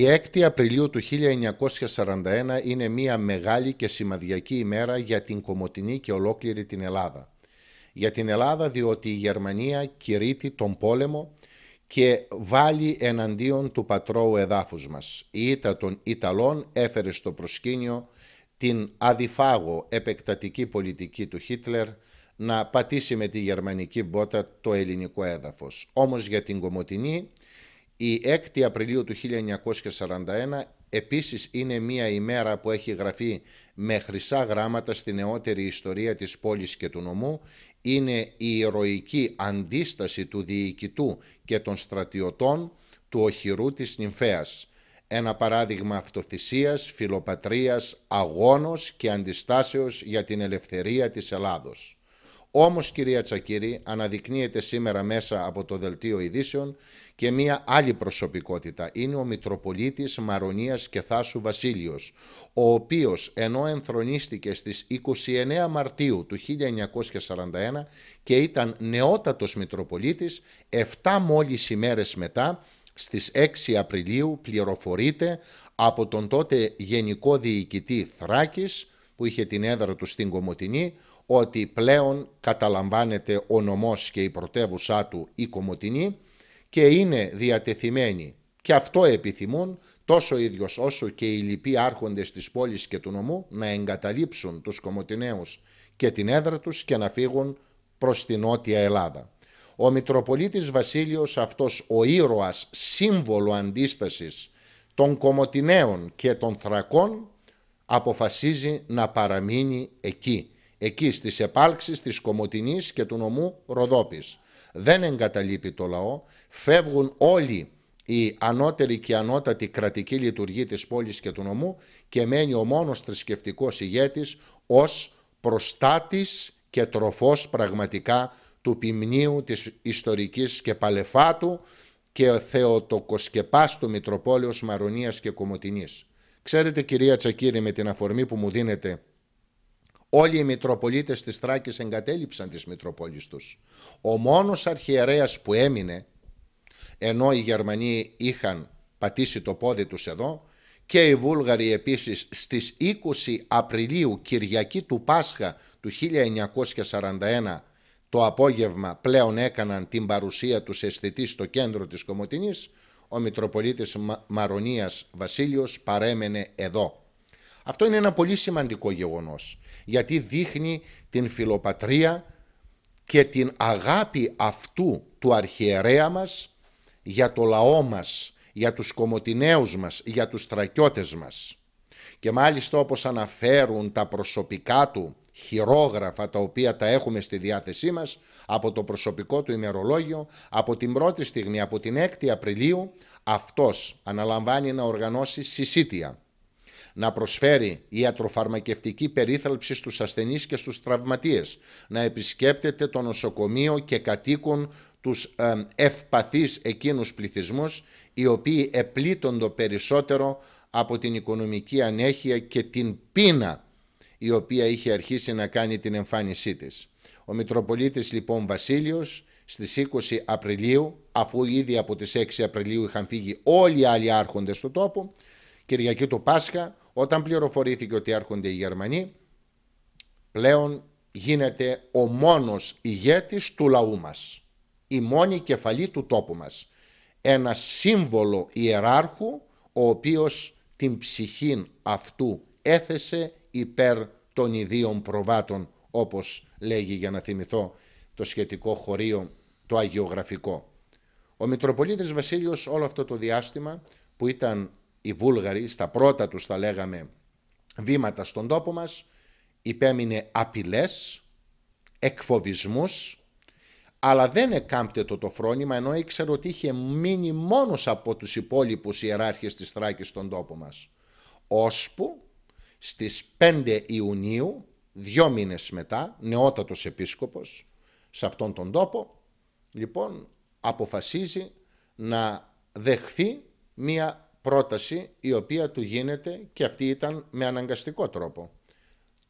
Η 6η Απριλίου του 1941 είναι μια μεγάλη και σημαδιακή ημέρα για την Κομωτινή και ολόκληρη την Ελλάδα. Για την Ελλάδα διότι η Γερμανία κηρύττει τον πόλεμο και βάλει εναντίον του πατρόου εδάφους μας. Η ήττα των Ιταλών έφερε στο προσκήνιο την αδιφάγο επεκτατική πολιτική του Χίτλερ να πατήσει με τη γερμανική μπότα το ελληνικό έδαφος. Όμως για την Κομωτινή η 6η Απριλίου του 1941 επίσης είναι μια ημέρα που έχει γραφεί με χρυσά γράμματα στην νεότερη ιστορία της πόλης και του νομού. Είναι η ηρωική αντίσταση του διοικητού και των στρατιωτών του οχυρού της Νυμφέας. Ένα παράδειγμα αυτοθυσίας, φιλοπατρίας, αγώνος και αντιστάσεως για την ελευθερία της Ελλάδος. Όμως, κυρία Τσακύρη αναδεικνύεται σήμερα μέσα από το Δελτίο Ειδήσεων και μία άλλη προσωπικότητα. Είναι ο Μητροπολίτης Μαρονίας και Θάσου Βασίλειος, ο οποίος ενώ ενθρονίστηκε στις 29 Μαρτίου του 1941 και ήταν νεότατος Μητροπολίτης, 7 μόλις ημέρες μετά στις 6 Απριλίου πληροφορείται από τον τότε Γενικό Διοικητή Θράκης που είχε την έδρα του στην Κομοτινή, ότι πλέον καταλαμβάνεται ο νομός και η πρωτεύουσά του η Κομωτινή και είναι διατεθειμένοι και αυτό επιθυμούν τόσο ο ίδιος όσο και οι λοιποί άρχοντες της πόλης και του νομού να εγκαταλείψουν τους Κομωτινέους και την έδρα τους και να φύγουν προς την Νότια Ελλάδα. Ο Μητροπολίτης Βασίλειος αυτός ο ήρωας σύμβολο αντίστασης των Κομωτινέων και των Θρακών αποφασίζει να παραμείνει εκεί εκεί στις επάλξεις της Κομωτινής και του νομού Ροδόπης. Δεν εγκαταλείπει το λαό, φεύγουν όλοι οι ανώτεροι και ανώτατοι κρατικοί λειτουργοί της πόλης και του νομού και μένει ο μόνος θρησκευτικός ηγέτης ως προστάτης και τροφός πραγματικά του ποιμνίου της ιστορικής και παλεφάτου και θεοτοκοσκεπάστου Μητροπόλεως Μαρονίας και Κομωτινής. Ξέρετε κυρία Τσακύρη με την αφορμή που μου δίνετε Όλοι οι Μητροπολίτες της Θράκης εγκατέλειψαν τις Μητροπόλεις τους. Ο μόνος αρχιερέας που έμεινε, ενώ οι Γερμανοί είχαν πατήσει το πόδι τους εδώ, και οι Βούλγαροι επίσης στις 20 Απριλίου, Κυριακή του Πάσχα του 1941, το απόγευμα πλέον έκαναν την παρουσία τους αισθητή στο κέντρο της Κομωτινής, ο Μητροπολίτης Μαρονίας Βασίλειος παρέμενε εδώ. Αυτό είναι ένα πολύ σημαντικό γεγονός, γιατί δείχνει την φιλοπατρία και την αγάπη αυτού του αρχιερέα μας για το λαό μας, για τους κομοτηναίους μας, για τους στρατιώτες μας. Και μάλιστα όπως αναφέρουν τα προσωπικά του χειρόγραφα τα οποία τα έχουμε στη διάθεσή μας από το προσωπικό του ημερολόγιο από την πρώτη στιγμή, από την 6η Απριλίου αυτός αναλαμβάνει να οργανώσει συσίτια να προσφέρει ιατροφαρμακευτική περίθαλψη στους ασθενείς και στους τραυματίες, να επισκέπτεται το νοσοκομείο και κατοίκουν τους ευπαθείς εκείνους πληθυσμούς οι οποίοι επλήττονται περισσότερο από την οικονομική ανέχεια και την πείνα η οποία είχε αρχίσει να κάνει την εμφάνισή της. Ο Μητροπολίτης λοιπόν Βασίλειος στις 20 Απριλίου, αφού ήδη από τις 6 Απριλίου είχαν φύγει όλοι οι άλλοι άρχοντες του τόπου, Κυριακή του Πάσχα όταν πληροφορήθηκε ότι έρχονται οι Γερμανοί, πλέον γίνεται ο μόνος ηγέτης του λαού μας. Η μόνη κεφαλή του τόπου μας. Ένα σύμβολο ιεράρχου, ο οποίος την ψυχή αυτού έθεσε υπέρ των ιδίων προβάτων, όπως λέγει για να θυμηθώ το σχετικό χωρίο το αγιογραφικό. Ο Μητροπολίτης Βασίλειος όλο αυτό το διάστημα που ήταν οι Βούλγαροι στα πρώτα τους θα λέγαμε βήματα στον τόπο μας υπέμεινε απειλές, εκφοβισμούς αλλά δεν εκάμπτε το το φρόνημα ενώ ήξερε ότι είχε μείνει μόνος από τους υπόλοιπους ιεράρχες της Θράκης στον τόπο μας. Ώσπου στις 5 Ιουνίου, δύο μήνες μετά, νεότατος επίσκοπος σε αυτόν τον τόπο, λοιπόν αποφασίζει να δεχθεί μία πρόταση η οποία του γίνεται και αυτή ήταν με αναγκαστικό τρόπο.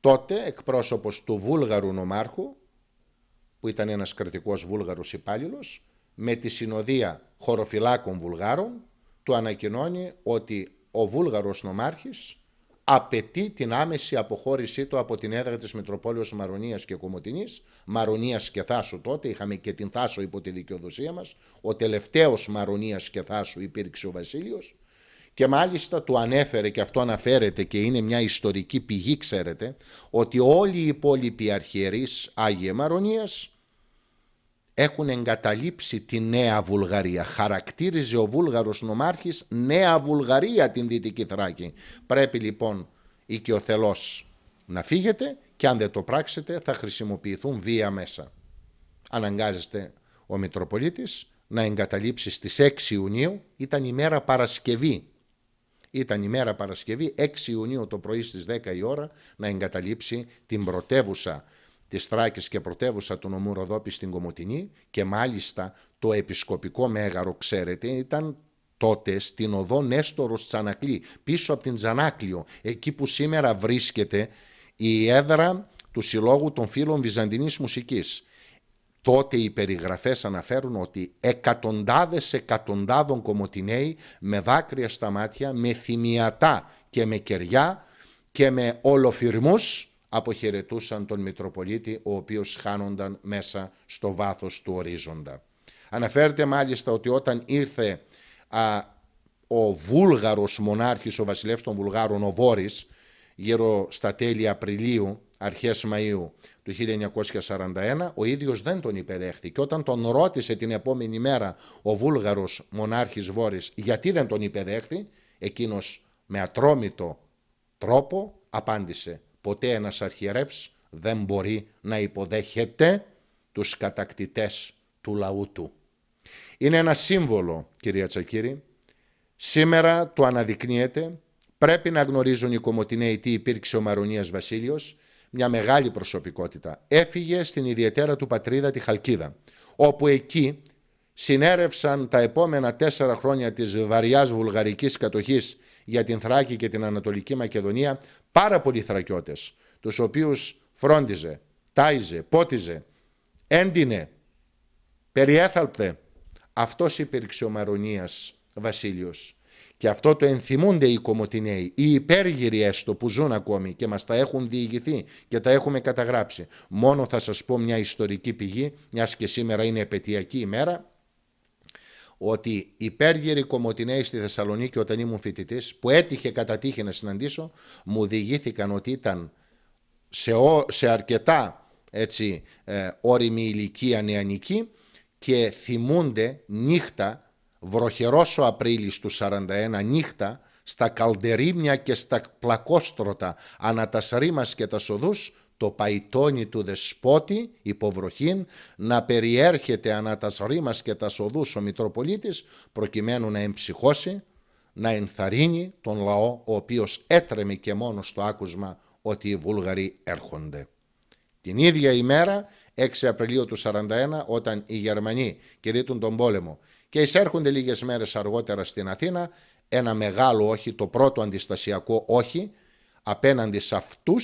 Τότε εκπρόσωπος του Βούλγαρου νομάρχου, που ήταν ένας κρατικός Βούλγαρος υπάλληλος, με τη συνοδεία χωροφυλάκων Βουλγάρων, του ανακοινώνει ότι ο Βούλγαρος νομάρχης απαιτεί την άμεση αποχώρησή του από την έδρα της Μητροπόλεως Μαρονίας και Κομωτινής, Μαρονίας και Θάσου τότε, είχαμε και την Θάσο υπό τη δικαιοδοσία μας, ο τελευταίος Μαρονίας και Θάσου υπήρξε ο Βασίλειος, και μάλιστα του ανέφερε και αυτό αναφέρεται και είναι μια ιστορική πηγή ξέρετε ότι όλοι οι υπόλοιποι αρχιερείς Άγιε Μαρονίας έχουν εγκαταλείψει τη Νέα Βουλγαρία. Χαρακτήριζε ο Βούλγαρος νομάρχης Νέα Βουλγαρία την Δυτική Θράκη. Πρέπει λοιπόν οικειοθελώς να φύγετε και αν δεν το πράξετε θα χρησιμοποιηθούν βία μέσα. Αναγκάζεστε ο Μητροπολίτης να εγκαταλείψει στις 6 Ιουνίου, ήταν η μέρα Παρασκευή ήταν η μέρα Παρασκευή 6 Ιουνίου το πρωί στις 10 η ώρα να εγκαταλείψει την πρωτεύουσα της Θράκης και πρωτεύουσα του νομού Ροδόπη στην Κομωτινή και μάλιστα το επισκοπικό μέγαρο, ξέρετε, ήταν τότε στην οδό Νέστορος Τσανακλή, πίσω από την Τζανάκλιο, εκεί που σήμερα βρίσκεται η έδρα του Συλλόγου των Φίλων Βυζαντινής Μουσικής. Τότε οι περιγραφές αναφέρουν ότι εκατοντάδες εκατοντάδων κομωτινέοι με δάκρυα στα μάτια, με θυμιατά και με κεριά και με ολοφυρμούς αποχαιρετούσαν τον Μητροπολίτη ο οποίος χάνονταν μέσα στο βάθος του ορίζοντα. Αναφέρεται μάλιστα ότι όταν ήρθε ο βούλγαρος μονάρχης, ο βασιλεύς των Βουλγάρων, ο Βόρης, γύρω στα τέλη Απριλίου αρχές Μαΐου του 1941, ο ίδιος δεν τον υπεδέχθηκε. Όταν τον ρώτησε την επόμενη μέρα ο Βούλγαρος μονάρχης Βόρης γιατί δεν τον υπεδέχθη, εκείνος με ατρόμητο τρόπο απάντησε «Ποτέ ένας αρχιερεύς δεν μπορεί να υποδέχεται τους κατακτητές του λαού του». Είναι ένα σύμβολο, κυρία Τσακύρη. Σήμερα το αναδεικνύεται. Πρέπει να γνωρίζουν οι Κομωτινέοι τι υπήρξε ο Μαρονίας Βασίλειος μια μεγάλη προσωπικότητα, έφυγε στην ιδιαίτερα του πατρίδα τη Χαλκίδα, όπου εκεί συνέρευσαν τα επόμενα τέσσερα χρόνια της βαριάς βουλγαρικής κατοχής για την Θράκη και την Ανατολική Μακεδονία πάρα πολλοί Θρακιώτες, τους οποίους φρόντιζε, τάιζε, πότιζε, έντινε, περιέθαλπτε. Αυτός υπήρξε ο Μαρονίας Βασίλειος και αυτό το ενθυμούνται οι Κομωτινέοι, οι υπέργυροι έστω που ζουν ακόμη και μας τα έχουν διηγηθεί και τα έχουμε καταγράψει. Μόνο θα σας πω μια ιστορική πηγή, μιας και σήμερα είναι επαιτειακή ημέρα, ότι οι υπέργυροι Κομωτινέοι στη Θεσσαλονίκη όταν ήμουν φοιτητής, που έτυχε κατά τύχη να συναντήσω, μου διηγήθηκαν ότι ήταν σε, σε αρκετά έτσι, ε, ηλικία νεανική και θυμούνται νύχτα Βροχερός ο Απρίλης του 41 νύχτα, στα καλντερίμια και στα πλακόστρωτα, ανά τα σρήμας και τα σοδούς, το παϊτόνι του δεσπότη, υποβροχήν, να περιέρχεται ανά τα σρήμας και τα σοδούς ο Μητροπολίτης, προκειμένου να εμψυχώσει, να ενθαρρύνει τον λαό, ο οποίος έτρεμε και μόνος στο άκουσμα ότι οι Βούλγαροι έρχονται. Την ίδια ημέρα, 6 Απριλίου του 41, όταν οι Γερμανοί κηρύττουν τον πόλεμο και εισέρχονται λίγες μέρες αργότερα στην Αθήνα ένα μεγάλο όχι, το πρώτο αντιστασιακό όχι, απέναντι σε αυτούς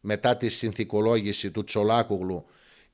μετά τη συνθηκολόγηση του Τσολάκουγλου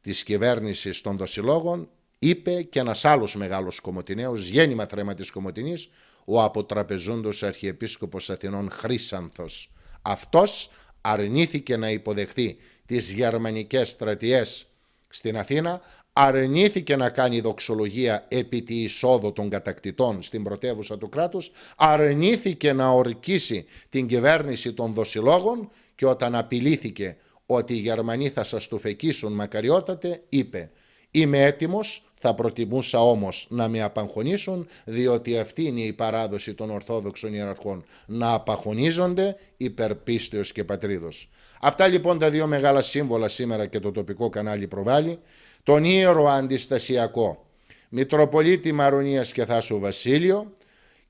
της κυβέρνησης των δοσιλόγων, είπε και ένας άλλος μεγάλος Κομωτινέος, γέννημα θρέμα της Κομωτινής, ο αποτραπεζούντος Αρχιεπίσκοπος Αθηνών Χρύσανθος. Αυτός αρνήθηκε να υποδεχθεί τις γερμανικές στρατιές στην Αθήνα, αρνήθηκε να κάνει δοξολογία επί τη εισόδου των κατακτητών στην πρωτεύουσα του κράτους, αρνήθηκε να ορκίσει την κυβέρνηση των δοσιλόγων και όταν απειλήθηκε ότι οι Γερμανοί θα σας του φεκίσουν μακαριότατε, είπε «Είμαι έτοιμος, θα προτιμούσα όμως να με απαγχωνήσουν, διότι αυτή είναι η παράδοση των Ορθόδοξων Ιεραρχών, να απαγχωνίζονται υπερπίστεως και πατρίδος». Αυτά λοιπόν τα δύο μεγάλα σύμβολα σήμερα και το τοπικό κανάλι προβάλλει τον ήρωα Αντιστασιακό, Μητροπολίτη Μαρονίας και Θάσου Βασίλειο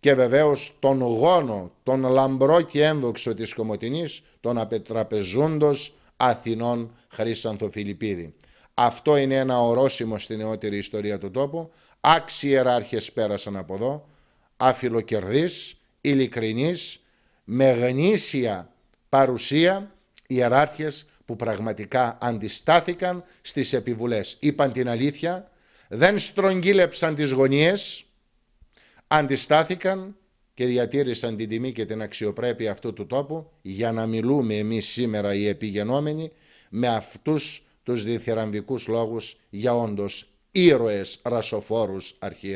και βεβαίως τον γόνο, τον λαμπρό και έμβοξο της Κομωτινής, τον απετραπεζούντος Αθηνών Χρήσανθο Φιλιππίδη. Αυτό είναι ένα ορόσημο στην νεότερη ιστορία του τόπου. Άξιοι ιεράρχες πέρασαν από εδώ, αφιλοκερδής, ειλικρινείς, με γνήσια παρουσία, ιεράρχες που πραγματικά αντιστάθηκαν στις επιβουλές. Είπαν την αλήθεια, δεν στρογγύλεψαν τις γωνίες, αντιστάθηκαν και διατήρησαν την τιμή και την αξιοπρέπεια αυτού του τόπου για να μιλούμε εμείς σήμερα οι επιγενόμενοι με αυτούς τους διθυραμβικούς λόγους για όντως ήρωες, ρασοφόρους, αρχή.